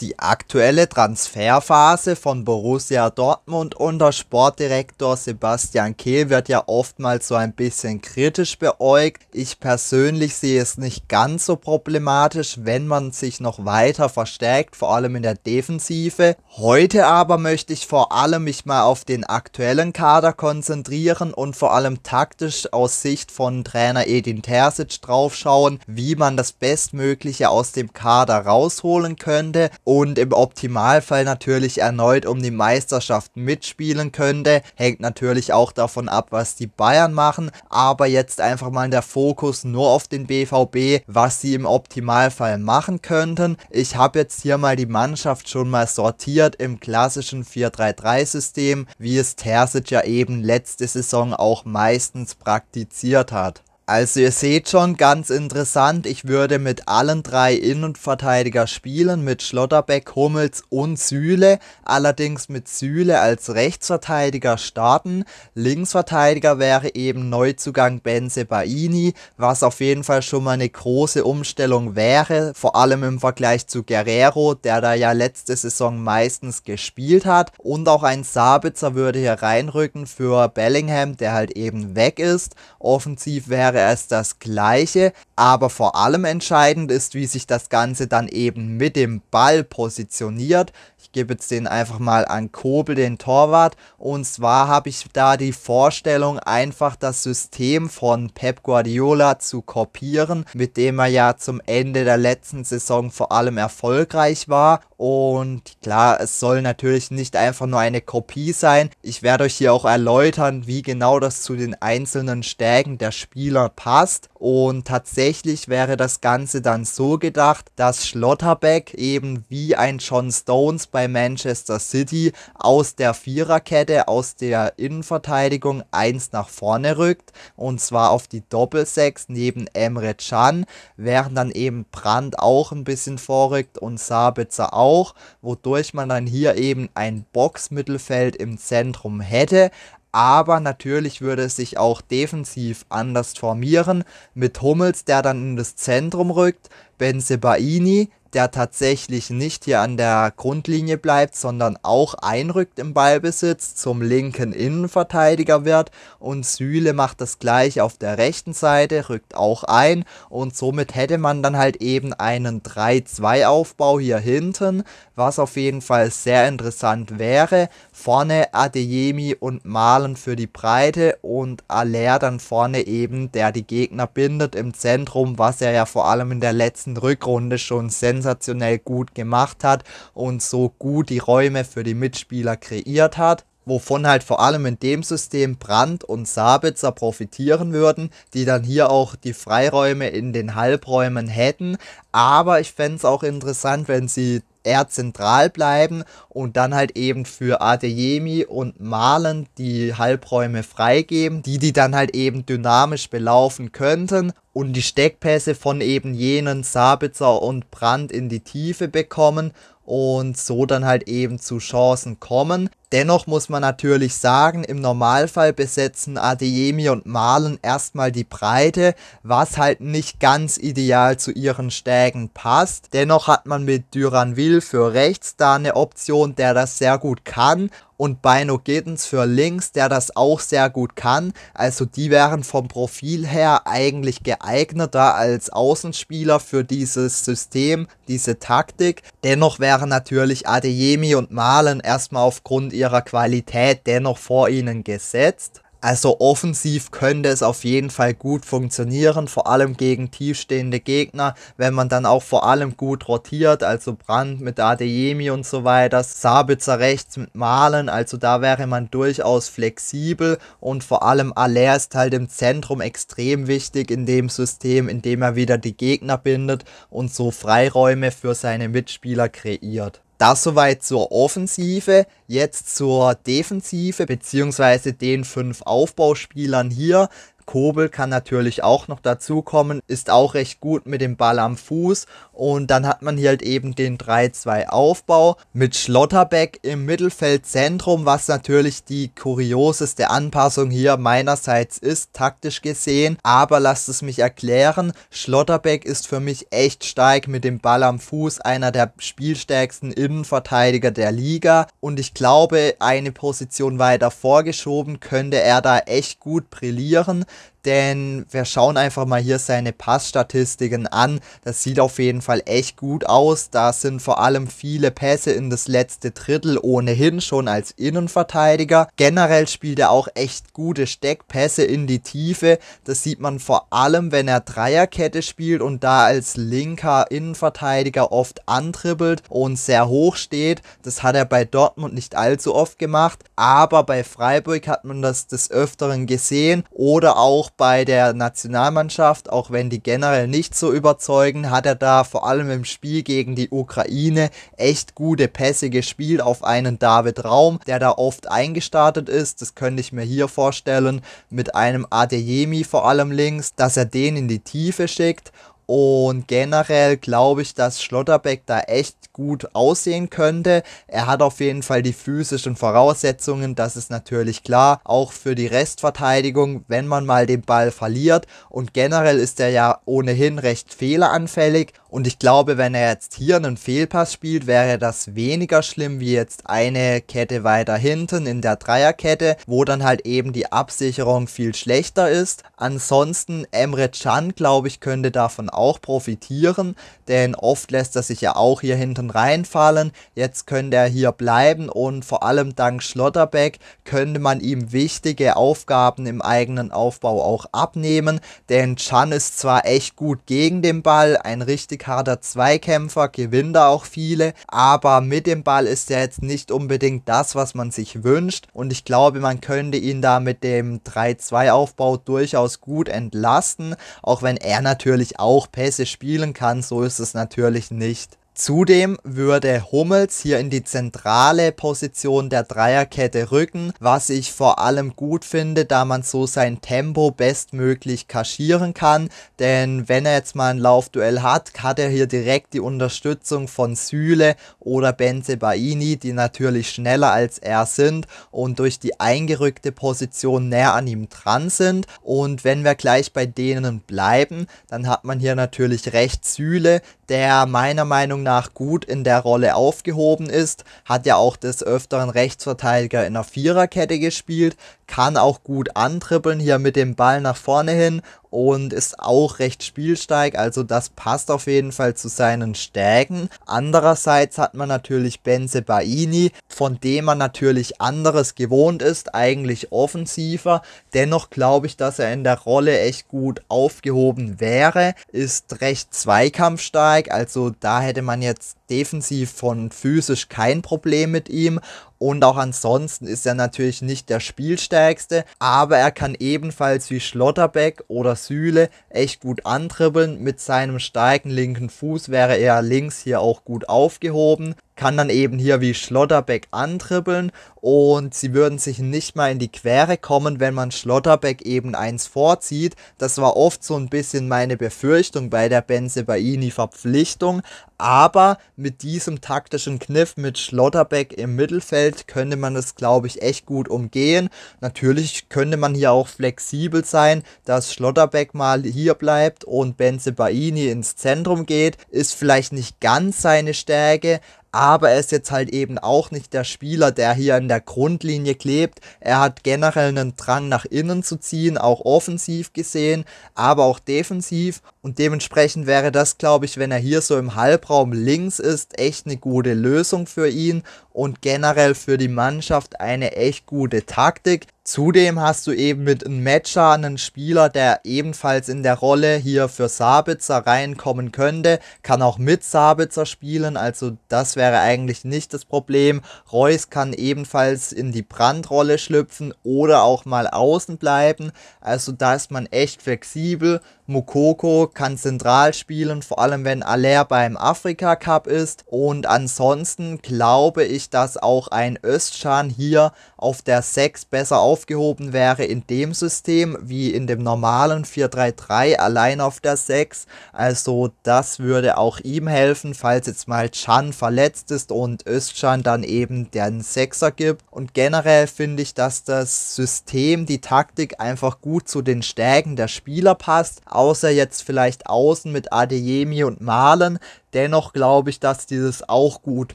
Die aktuelle Transferphase von Borussia Dortmund unter Sportdirektor Sebastian Kehl wird ja oftmals so ein bisschen kritisch beäugt. Ich persönlich sehe es nicht ganz so problematisch, wenn man sich noch weiter verstärkt, vor allem in der Defensive. Heute aber möchte ich vor allem mich mal auf den aktuellen Kader konzentrieren und vor allem taktisch aus Sicht von Trainer Edin Terzic draufschauen, wie man das Bestmögliche aus dem Kader rausholen könnte und im Optimalfall natürlich erneut um die Meisterschaft mitspielen könnte. Hängt natürlich auch davon ab, was die Bayern machen, aber jetzt einfach mal der Fokus nur auf den BVB, was sie im Optimalfall machen könnten. Ich habe jetzt hier mal die Mannschaft schon mal sortiert im klassischen 4-3-3-System, wie es Terzic ja eben letzte Saison auch meistens praktiziert hat. Also ihr seht schon, ganz interessant, ich würde mit allen drei Innenverteidiger spielen, mit Schlotterbeck, Hummels und Süle, allerdings mit Süle als Rechtsverteidiger starten, Linksverteidiger wäre eben Neuzugang Benze Baini, was auf jeden Fall schon mal eine große Umstellung wäre, vor allem im Vergleich zu Guerrero, der da ja letzte Saison meistens gespielt hat und auch ein Sabitzer würde hier reinrücken für Bellingham, der halt eben weg ist, offensiv wäre wäre es das gleiche. Aber vor allem entscheidend ist, wie sich das Ganze dann eben mit dem Ball positioniert. Ich gebe jetzt den einfach mal an Kobel, den Torwart. Und zwar habe ich da die Vorstellung, einfach das System von Pep Guardiola zu kopieren, mit dem er ja zum Ende der letzten Saison vor allem erfolgreich war. Und klar, es soll natürlich nicht einfach nur eine Kopie sein. Ich werde euch hier auch erläutern, wie genau das zu den einzelnen Stärken der Spieler passt. Und tatsächlich wäre das Ganze dann so gedacht, dass Schlotterbeck eben wie ein John Stones bei Manchester City aus der Viererkette, aus der Innenverteidigung eins nach vorne rückt und zwar auf die Doppelsechs neben Emre Can, während dann eben Brandt auch ein bisschen vorrückt und Sabitzer auch, wodurch man dann hier eben ein Boxmittelfeld im Zentrum hätte, aber natürlich würde es sich auch defensiv anders formieren mit Hummels, der dann in das Zentrum rückt, Ben Sebaini, der tatsächlich nicht hier an der Grundlinie bleibt, sondern auch einrückt im Ballbesitz, zum linken Innenverteidiger wird und Süle macht das gleiche auf der rechten Seite, rückt auch ein und somit hätte man dann halt eben einen 3-2-Aufbau hier hinten, was auf jeden Fall sehr interessant wäre. Vorne Adeyemi und Malen für die Breite und Aller dann vorne eben, der die Gegner bindet im Zentrum, was er ja vor allem in der letzten Rückrunde schon sensationell sensationell gut gemacht hat und so gut die Räume für die Mitspieler kreiert hat wovon halt vor allem in dem System Brandt und Sabitzer profitieren würden, die dann hier auch die Freiräume in den Halbräumen hätten. Aber ich fände es auch interessant, wenn sie eher zentral bleiben und dann halt eben für Adeyemi und Malen die Halbräume freigeben, die die dann halt eben dynamisch belaufen könnten und die Steckpässe von eben jenen Sabitzer und Brandt in die Tiefe bekommen und so dann halt eben zu Chancen kommen. Dennoch muss man natürlich sagen, im Normalfall besetzen Adeyemi und Malen erstmal die Breite, was halt nicht ganz ideal zu ihren Stärken passt. Dennoch hat man mit Duranville Thiel für rechts da eine Option, der das sehr gut kann. Und Bino Gittens für links, der das auch sehr gut kann. Also die wären vom Profil her eigentlich geeigneter als Außenspieler für dieses System, diese Taktik. Dennoch wären natürlich Adeyemi und Malen erstmal aufgrund ihrer Qualität dennoch vor ihnen gesetzt. Also offensiv könnte es auf jeden Fall gut funktionieren, vor allem gegen tiefstehende Gegner, wenn man dann auch vor allem gut rotiert, also Brand mit Adeyemi und so weiter, Sabitzer rechts mit Malen, also da wäre man durchaus flexibel und vor allem Aller ist halt im Zentrum extrem wichtig in dem System, in dem er wieder die Gegner bindet und so Freiräume für seine Mitspieler kreiert. Das soweit zur Offensive, jetzt zur Defensive, beziehungsweise den fünf Aufbauspielern hier. Kobel kann natürlich auch noch dazukommen, ist auch recht gut mit dem Ball am Fuß und dann hat man hier halt eben den 3-2-Aufbau mit Schlotterbeck im Mittelfeldzentrum, was natürlich die kurioseste Anpassung hier meinerseits ist, taktisch gesehen, aber lasst es mich erklären, Schlotterbeck ist für mich echt stark mit dem Ball am Fuß, einer der spielstärksten Innenverteidiger der Liga und ich glaube, eine Position weiter vorgeschoben könnte er da echt gut brillieren denn wir schauen einfach mal hier seine Passstatistiken an. Das sieht auf jeden Fall echt gut aus. Da sind vor allem viele Pässe in das letzte Drittel ohnehin schon als Innenverteidiger. Generell spielt er auch echt gute Steckpässe in die Tiefe. Das sieht man vor allem, wenn er Dreierkette spielt und da als linker Innenverteidiger oft antribbelt und sehr hoch steht. Das hat er bei Dortmund nicht allzu oft gemacht, aber bei Freiburg hat man das des Öfteren gesehen oder auch bei der Nationalmannschaft, auch wenn die generell nicht so überzeugen, hat er da vor allem im Spiel gegen die Ukraine echt gute Pässe gespielt auf einen David Raum, der da oft eingestartet ist. Das könnte ich mir hier vorstellen, mit einem Adeyemi vor allem links, dass er den in die Tiefe schickt und generell glaube ich, dass Schlotterbeck da echt gut aussehen könnte. Er hat auf jeden Fall die physischen Voraussetzungen, das ist natürlich klar. Auch für die Restverteidigung, wenn man mal den Ball verliert. Und generell ist er ja ohnehin recht fehleranfällig. Und ich glaube, wenn er jetzt hier einen Fehlpass spielt, wäre das weniger schlimm wie jetzt eine Kette weiter hinten in der Dreierkette, wo dann halt eben die Absicherung viel schlechter ist. Ansonsten Emre Can, glaube ich, könnte davon auch profitieren, denn oft lässt er sich ja auch hier hinten reinfallen. Jetzt könnte er hier bleiben und vor allem dank Schlotterbeck könnte man ihm wichtige Aufgaben im eigenen Aufbau auch abnehmen, denn Chan ist zwar echt gut gegen den Ball, ein richtig harter Zweikämpfer, gewinnt er auch viele, aber mit dem Ball ist er jetzt nicht unbedingt das, was man sich wünscht und ich glaube, man könnte ihn da mit dem 3-2 Aufbau durchaus gut entlasten, auch wenn er natürlich auch Pässe spielen kann, so ist es natürlich nicht. Zudem würde Hummels hier in die zentrale Position der Dreierkette rücken, was ich vor allem gut finde, da man so sein Tempo bestmöglich kaschieren kann. Denn wenn er jetzt mal ein Laufduell hat, hat er hier direkt die Unterstützung von Süle oder Benze Baini, die natürlich schneller als er sind und durch die eingerückte Position näher an ihm dran sind. Und wenn wir gleich bei denen bleiben, dann hat man hier natürlich recht Süle, der meiner Meinung nach nach gut in der Rolle aufgehoben ist, hat ja auch des Öfteren Rechtsverteidiger in der Viererkette gespielt, kann auch gut antrippeln hier mit dem Ball nach vorne hin und ist auch recht spielsteig, also das passt auf jeden Fall zu seinen Stärken. Andererseits hat man natürlich Benze Baini, von dem man natürlich anderes gewohnt ist, eigentlich offensiver. Dennoch glaube ich, dass er in der Rolle echt gut aufgehoben wäre, ist recht zweikampfsteig, also da hätte man jetzt defensiv von physisch kein Problem mit ihm und auch ansonsten ist er natürlich nicht der spielstärkste, aber er kann ebenfalls wie Schlotterbeck oder Sühle echt gut antribbeln. Mit seinem starken linken Fuß wäre er links hier auch gut aufgehoben kann dann eben hier wie Schlotterbeck antribbeln und sie würden sich nicht mal in die Quere kommen, wenn man Schlotterbeck eben eins vorzieht. Das war oft so ein bisschen meine Befürchtung bei der Benzebaini-Verpflichtung, aber mit diesem taktischen Kniff mit Schlotterbeck im Mittelfeld könnte man das, glaube ich, echt gut umgehen. Natürlich könnte man hier auch flexibel sein, dass Schlotterbeck mal hier bleibt und Benzebaini ins Zentrum geht. Ist vielleicht nicht ganz seine Stärke, aber er ist jetzt halt eben auch nicht der Spieler, der hier in der Grundlinie klebt. Er hat generell einen Drang nach innen zu ziehen, auch offensiv gesehen, aber auch defensiv und dementsprechend wäre das, glaube ich, wenn er hier so im Halbraum links ist, echt eine gute Lösung für ihn und generell für die Mannschaft eine echt gute Taktik. Zudem hast du eben mit Matcher einen Spieler, der ebenfalls in der Rolle hier für Sabitzer reinkommen könnte, kann auch mit Sabitzer spielen, also das wäre eigentlich nicht das Problem. Reus kann ebenfalls in die Brandrolle schlüpfen oder auch mal außen bleiben, also da ist man echt flexibel. Mukoko kann zentral spielen, vor allem wenn Aller beim Afrika Cup ist. Und ansonsten glaube ich, dass auch ein Özcan hier auf der 6 besser aufgehoben wäre in dem System wie in dem normalen 4-3-3 allein auf der 6. Also das würde auch ihm helfen, falls jetzt mal Chan verletzt ist und Özcan dann eben den 6er gibt. Und generell finde ich, dass das System, die Taktik einfach gut zu den Stärken der Spieler passt, außer jetzt vielleicht vielleicht außen mit Adeyemi und Malen, Dennoch glaube ich, dass die das auch gut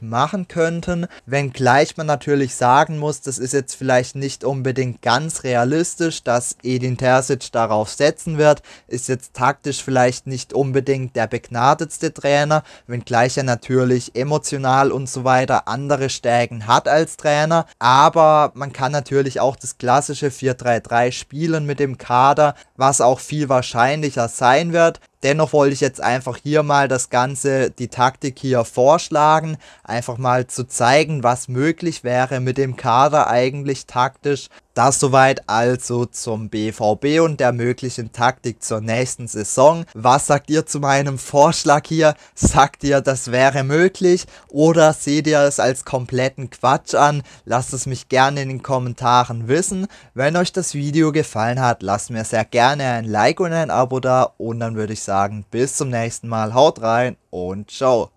machen könnten, wenngleich man natürlich sagen muss, das ist jetzt vielleicht nicht unbedingt ganz realistisch, dass Edin Terzic darauf setzen wird, ist jetzt taktisch vielleicht nicht unbedingt der begnadetste Trainer, wenngleich er natürlich emotional und so weiter andere Stärken hat als Trainer, aber man kann natürlich auch das klassische 4-3-3 spielen mit dem Kader, was auch viel wahrscheinlicher sein wird, Dennoch wollte ich jetzt einfach hier mal das Ganze, die Taktik hier vorschlagen, einfach mal zu zeigen, was möglich wäre mit dem Kader eigentlich taktisch. Das soweit also zum BVB und der möglichen Taktik zur nächsten Saison. Was sagt ihr zu meinem Vorschlag hier? Sagt ihr, das wäre möglich oder seht ihr es als kompletten Quatsch an? Lasst es mich gerne in den Kommentaren wissen. Wenn euch das Video gefallen hat, lasst mir sehr gerne ein Like und ein Abo da und dann würde ich sagen, bis zum nächsten Mal, haut rein und ciao.